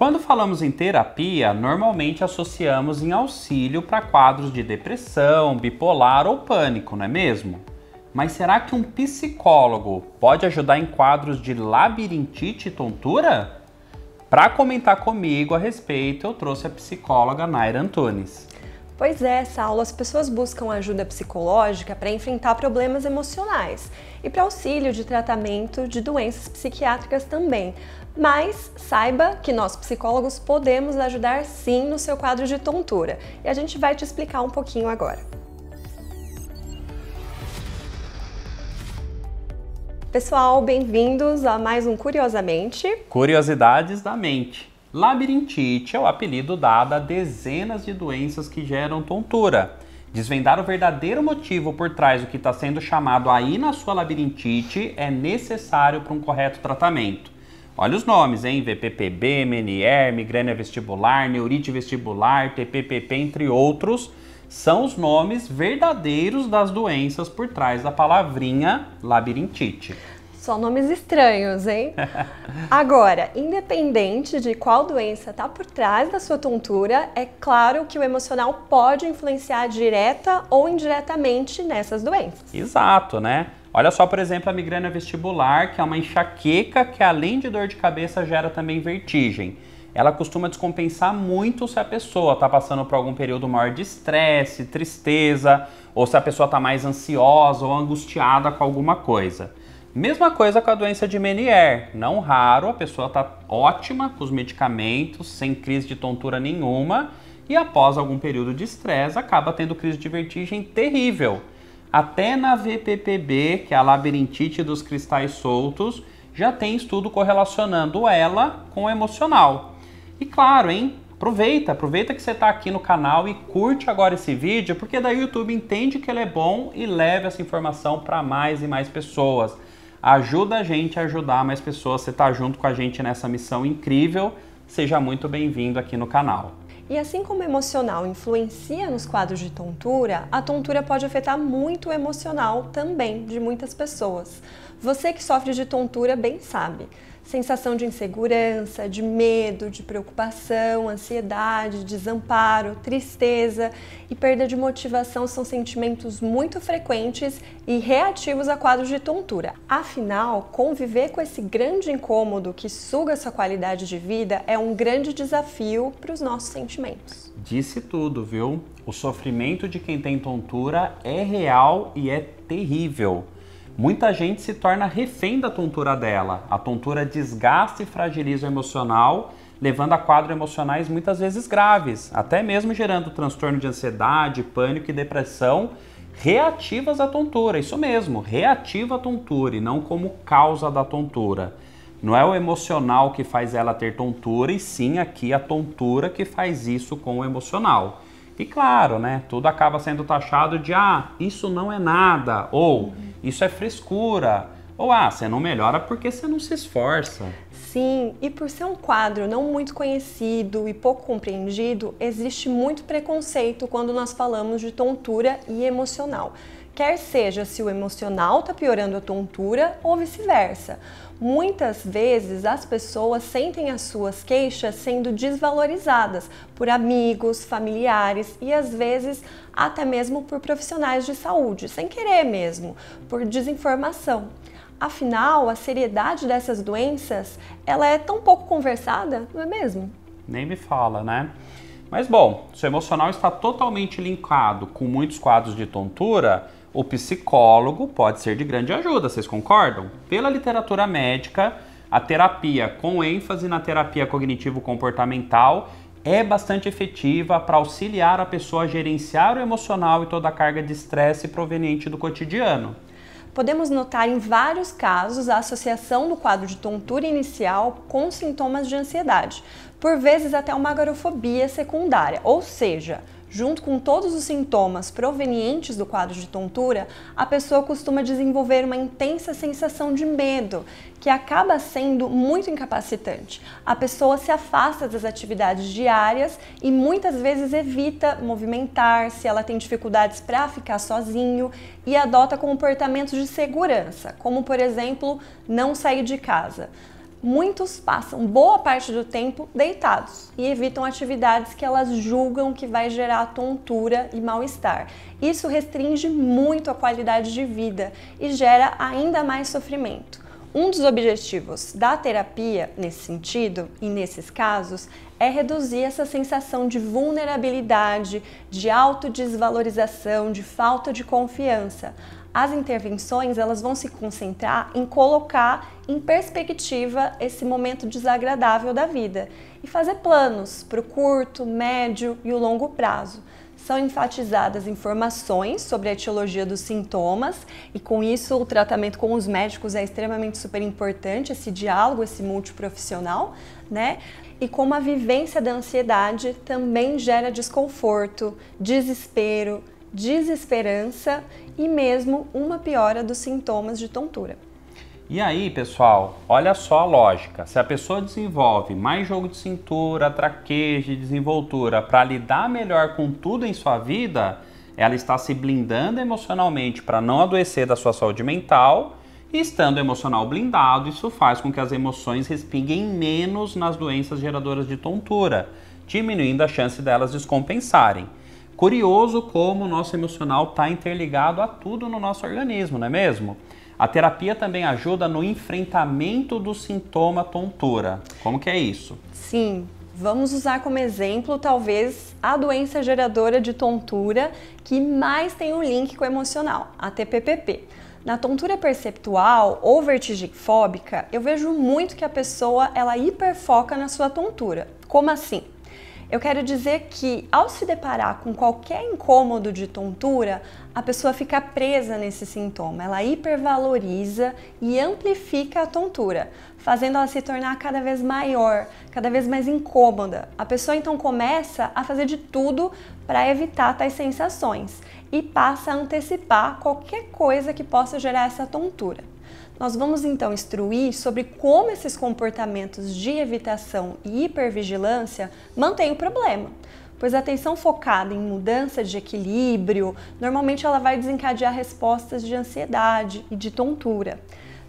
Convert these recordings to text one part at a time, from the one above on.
Quando falamos em terapia, normalmente associamos em auxílio para quadros de depressão, bipolar ou pânico, não é mesmo? Mas será que um psicólogo pode ajudar em quadros de labirintite e tontura? Para comentar comigo a respeito, eu trouxe a psicóloga Naira Antunes. Pois é, Saulo, as pessoas buscam ajuda psicológica para enfrentar problemas emocionais e para auxílio de tratamento de doenças psiquiátricas também. Mas saiba que nós psicólogos podemos ajudar sim no seu quadro de tontura e a gente vai te explicar um pouquinho agora. Pessoal, bem-vindos a mais um Curiosamente. Curiosidades da Mente. Labirintite é o apelido dado a dezenas de doenças que geram tontura. Desvendar o verdadeiro motivo por trás do que está sendo chamado aí na sua labirintite é necessário para um correto tratamento. Olha os nomes, hein? VPPB, MNR, migrânia vestibular, neurite vestibular, TPPP, entre outros, são os nomes verdadeiros das doenças por trás da palavrinha labirintite. Só nomes estranhos, hein? Agora, independente de qual doença está por trás da sua tontura, é claro que o emocional pode influenciar direta ou indiretamente nessas doenças. Exato, né? Olha só, por exemplo, a migrana vestibular, que é uma enxaqueca que além de dor de cabeça gera também vertigem. Ela costuma descompensar muito se a pessoa está passando por algum período maior de estresse, tristeza, ou se a pessoa está mais ansiosa ou angustiada com alguma coisa. Mesma coisa com a doença de Menier, não raro, a pessoa está ótima com os medicamentos, sem crise de tontura nenhuma, e após algum período de estresse acaba tendo crise de vertigem terrível. Até na VPPB, que é a labirintite dos cristais soltos, já tem estudo correlacionando ela com o emocional. E claro, hein? Aproveita, aproveita que você está aqui no canal e curte agora esse vídeo, porque daí o YouTube entende que ele é bom e leva essa informação para mais e mais pessoas ajuda a gente a ajudar mais pessoas. Você está junto com a gente nessa missão incrível. Seja muito bem-vindo aqui no canal. E assim como o emocional influencia nos quadros de tontura, a tontura pode afetar muito o emocional também de muitas pessoas. Você que sofre de tontura bem sabe. Sensação de insegurança, de medo, de preocupação, ansiedade, desamparo, tristeza e perda de motivação são sentimentos muito frequentes e reativos a quadros de tontura. Afinal, conviver com esse grande incômodo que suga sua qualidade de vida é um grande desafio para os nossos sentimentos. Disse tudo, viu? O sofrimento de quem tem tontura é real e é terrível muita gente se torna refém da tontura dela. A tontura desgasta e fragiliza o emocional, levando a quadros emocionais muitas vezes graves, até mesmo gerando transtorno de ansiedade, pânico e depressão reativas à tontura. Isso mesmo, reativa à tontura e não como causa da tontura. Não é o emocional que faz ela ter tontura, e sim aqui a tontura que faz isso com o emocional. E claro, né, tudo acaba sendo taxado de ah, isso não é nada, ou uhum. isso é frescura, ou ah, você não melhora porque você não se esforça. Sim, e por ser um quadro não muito conhecido e pouco compreendido, existe muito preconceito quando nós falamos de tontura e emocional quer seja se o emocional está piorando a tontura ou vice-versa. Muitas vezes as pessoas sentem as suas queixas sendo desvalorizadas por amigos, familiares e às vezes até mesmo por profissionais de saúde, sem querer mesmo, por desinformação. Afinal, a seriedade dessas doenças, ela é tão pouco conversada, não é mesmo? Nem me fala, né? Mas bom, se o emocional está totalmente linkado com muitos quadros de tontura, o psicólogo pode ser de grande ajuda, vocês concordam? Pela literatura médica, a terapia com ênfase na terapia cognitivo-comportamental é bastante efetiva para auxiliar a pessoa a gerenciar o emocional e toda a carga de estresse proveniente do cotidiano. Podemos notar em vários casos a associação do quadro de tontura inicial com sintomas de ansiedade, por vezes até uma agorafobia secundária, ou seja, junto com todos os sintomas provenientes do quadro de tontura, a pessoa costuma desenvolver uma intensa sensação de medo, que acaba sendo muito incapacitante. A pessoa se afasta das atividades diárias e muitas vezes evita movimentar-se, ela tem dificuldades para ficar sozinho e adota comportamentos de segurança, como por exemplo, não sair de casa muitos passam boa parte do tempo deitados e evitam atividades que elas julgam que vai gerar tontura e mal-estar. Isso restringe muito a qualidade de vida e gera ainda mais sofrimento. Um dos objetivos da terapia nesse sentido e nesses casos é reduzir essa sensação de vulnerabilidade, de autodesvalorização, de falta de confiança, as intervenções elas vão se concentrar em colocar em perspectiva esse momento desagradável da vida e fazer planos para o curto, médio e o longo prazo. São enfatizadas informações sobre a etiologia dos sintomas e com isso o tratamento com os médicos é extremamente super importante, esse diálogo, esse multiprofissional, né? E como a vivência da ansiedade também gera desconforto, desespero, desesperança e mesmo uma piora dos sintomas de tontura. E aí, pessoal, olha só a lógica. Se a pessoa desenvolve mais jogo de cintura, traquejo, desenvoltura para lidar melhor com tudo em sua vida, ela está se blindando emocionalmente para não adoecer da sua saúde mental. E estando emocional blindado, isso faz com que as emoções respinguem menos nas doenças geradoras de tontura, diminuindo a chance delas descompensarem. Curioso como o nosso emocional está interligado a tudo no nosso organismo, não é mesmo? A terapia também ajuda no enfrentamento do sintoma tontura. Como que é isso? Sim, vamos usar como exemplo talvez a doença geradora de tontura que mais tem um link com o emocional, a TPPP. Na tontura perceptual ou vertigifóbica, eu vejo muito que a pessoa ela hiperfoca na sua tontura. Como assim? Eu quero dizer que, ao se deparar com qualquer incômodo de tontura, a pessoa fica presa nesse sintoma, ela hipervaloriza e amplifica a tontura, fazendo ela se tornar cada vez maior, cada vez mais incômoda. A pessoa então começa a fazer de tudo para evitar tais sensações e passa a antecipar qualquer coisa que possa gerar essa tontura. Nós vamos então instruir sobre como esses comportamentos de evitação e hipervigilância mantêm o problema. Pois a atenção focada em mudança de equilíbrio, normalmente ela vai desencadear respostas de ansiedade e de tontura.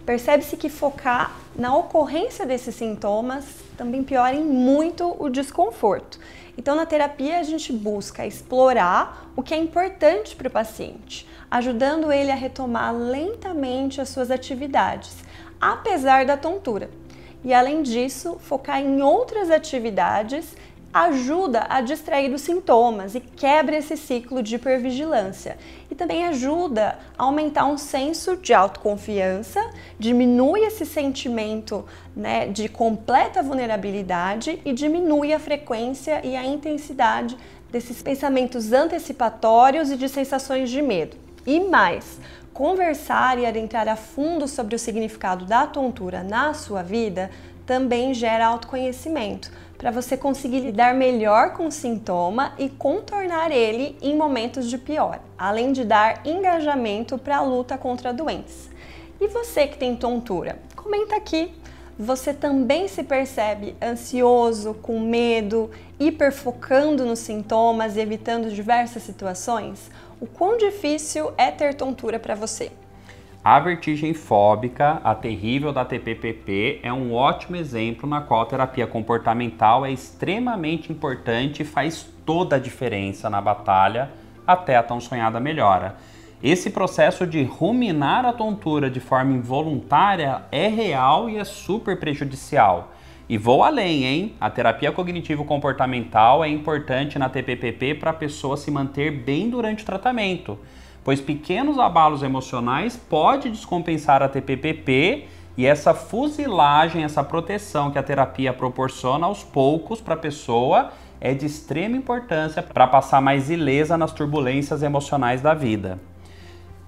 Percebe-se que focar na ocorrência desses sintomas também piora em muito o desconforto. Então, na terapia, a gente busca explorar o que é importante para o paciente, ajudando ele a retomar lentamente as suas atividades, apesar da tontura. E além disso, focar em outras atividades ajuda a distrair os sintomas e quebra esse ciclo de hipervigilância. E também ajuda a aumentar um senso de autoconfiança, diminui esse sentimento né, de completa vulnerabilidade e diminui a frequência e a intensidade desses pensamentos antecipatórios e de sensações de medo. E mais, conversar e adentrar a fundo sobre o significado da tontura na sua vida também gera autoconhecimento, para você conseguir lidar melhor com o sintoma e contornar ele em momentos de pior, além de dar engajamento para a luta contra a doença. E você que tem tontura, comenta aqui. Você também se percebe ansioso, com medo, hiperfocando nos sintomas e evitando diversas situações? o quão difícil é ter tontura para você? A vertigem fóbica, a terrível da TPPP, é um ótimo exemplo na qual a terapia comportamental é extremamente importante e faz toda a diferença na batalha até a tão sonhada melhora. Esse processo de ruminar a tontura de forma involuntária é real e é super prejudicial. E vou além, hein? A terapia cognitivo-comportamental é importante na TPPP para a pessoa se manter bem durante o tratamento, pois pequenos abalos emocionais pode descompensar a TPPP e essa fuzilagem, essa proteção que a terapia proporciona aos poucos para a pessoa é de extrema importância para passar mais ilesa nas turbulências emocionais da vida.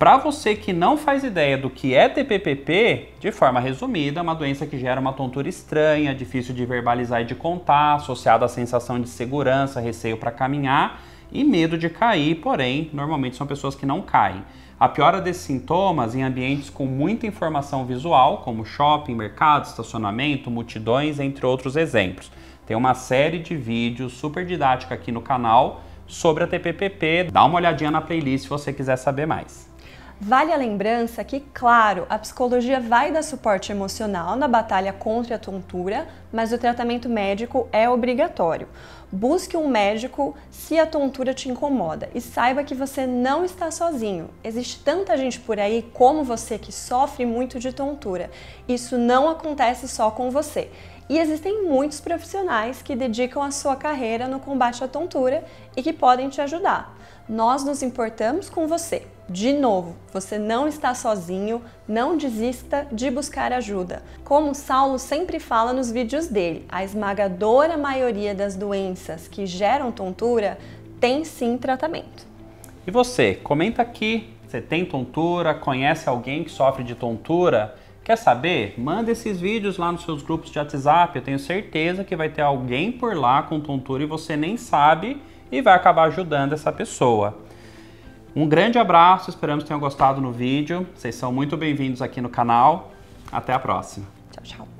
Para você que não faz ideia do que é TPPP, de forma resumida, é uma doença que gera uma tontura estranha, difícil de verbalizar e de contar, associada à sensação de segurança, receio para caminhar e medo de cair, porém, normalmente são pessoas que não caem. A piora desses sintomas em ambientes com muita informação visual, como shopping, mercado, estacionamento, multidões, entre outros exemplos. Tem uma série de vídeos super didática aqui no canal sobre a TPPP. Dá uma olhadinha na playlist se você quiser saber mais. Vale a lembrança que, claro, a psicologia vai dar suporte emocional na batalha contra a tontura, mas o tratamento médico é obrigatório. Busque um médico se a tontura te incomoda e saiba que você não está sozinho. Existe tanta gente por aí como você que sofre muito de tontura. Isso não acontece só com você. E existem muitos profissionais que dedicam a sua carreira no combate à tontura e que podem te ajudar. Nós nos importamos com você. De novo, você não está sozinho, não desista de buscar ajuda. Como Saulo sempre fala nos vídeos dele, a esmagadora maioria das doenças que geram tontura tem sim tratamento. E você, comenta aqui, você tem tontura, conhece alguém que sofre de tontura? Quer saber? Manda esses vídeos lá nos seus grupos de WhatsApp, eu tenho certeza que vai ter alguém por lá com tontura e você nem sabe e vai acabar ajudando essa pessoa. Um grande abraço, esperamos que tenham gostado no vídeo. Vocês são muito bem-vindos aqui no canal. Até a próxima. Tchau, tchau.